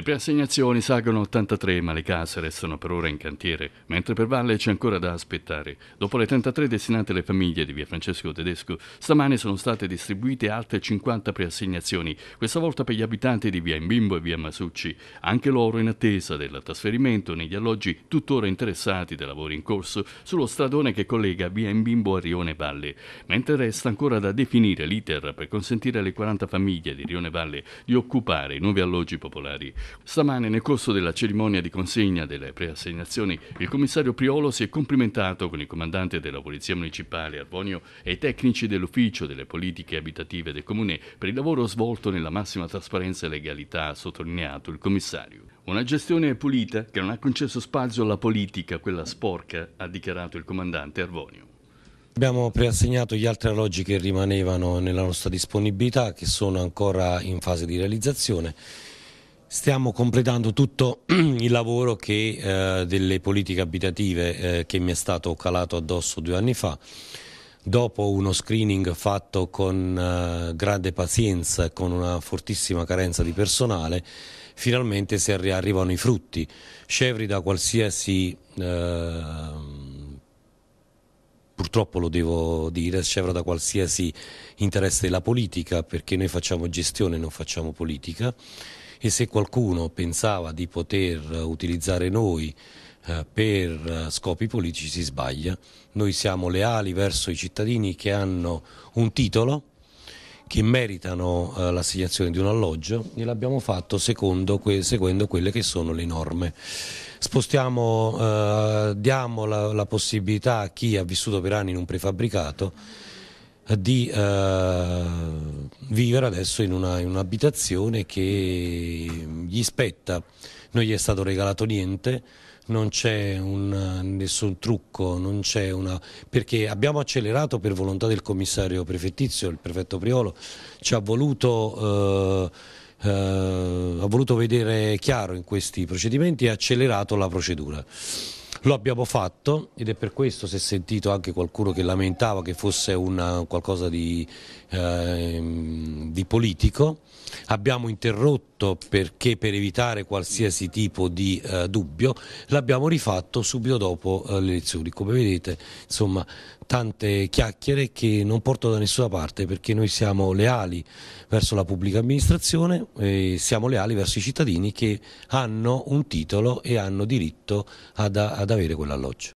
Le preassegnazioni salgono 83, ma le case restano per ora in cantiere, mentre per Valle c'è ancora da aspettare. Dopo le 33 destinate alle famiglie di via Francesco Tedesco, stamane sono state distribuite altre 50 preassegnazioni, questa volta per gli abitanti di via Imbimbo e via Masucci, anche loro in attesa del trasferimento negli alloggi tuttora interessati dai lavori in corso sullo stradone che collega via Imbimbo a Rione Valle, mentre resta ancora da definire l'iter per consentire alle 40 famiglie di Rione Valle di occupare i nuovi alloggi popolari. Stamane, nel corso della cerimonia di consegna delle preassegnazioni, il commissario Priolo si è complimentato con il comandante della Polizia Municipale Arbonio e i tecnici dell'Ufficio delle Politiche Abitative del Comune per il lavoro svolto nella massima trasparenza e legalità, ha sottolineato il commissario. Una gestione pulita che non ha concesso spazio alla politica, quella sporca, ha dichiarato il comandante Arbonio. Abbiamo preassegnato gli altri alloggi che rimanevano nella nostra disponibilità, che sono ancora in fase di realizzazione Stiamo completando tutto il lavoro che, eh, delle politiche abitative eh, che mi è stato calato addosso due anni fa. Dopo uno screening fatto con eh, grande pazienza e con una fortissima carenza di personale, finalmente si arrivano i frutti, scevri da qualsiasi, ehm, purtroppo lo devo dire, scevra da qualsiasi interesse della politica, perché noi facciamo gestione, non facciamo politica e se qualcuno pensava di poter utilizzare noi eh, per eh, scopi politici si sbaglia. Noi siamo leali verso i cittadini che hanno un titolo, che meritano eh, l'assegnazione di un alloggio e l'abbiamo fatto secondo, seguendo quelle che sono le norme. Spostiamo, eh, diamo la, la possibilità a chi ha vissuto per anni in un prefabbricato di eh, vivere adesso in, una, in un'abitazione che gli spetta, non gli è stato regalato niente, non c'è un, nessun trucco, non c'è una... perché abbiamo accelerato per volontà del commissario prefettizio, il prefetto Priolo, ci ha voluto, eh, eh, ha voluto vedere chiaro in questi procedimenti e ha accelerato la procedura. Lo abbiamo fatto ed è per questo si è sentito anche qualcuno che lamentava che fosse una, qualcosa di, eh, di politico. Abbiamo interrotto rifatto perché per evitare qualsiasi tipo di eh, dubbio l'abbiamo rifatto subito dopo eh, le elezioni. Come vedete, insomma, tante chiacchiere che non portano da nessuna parte perché noi siamo leali verso la pubblica amministrazione e siamo leali verso i cittadini che hanno un titolo e hanno diritto ad, ad avere quell'alloggio.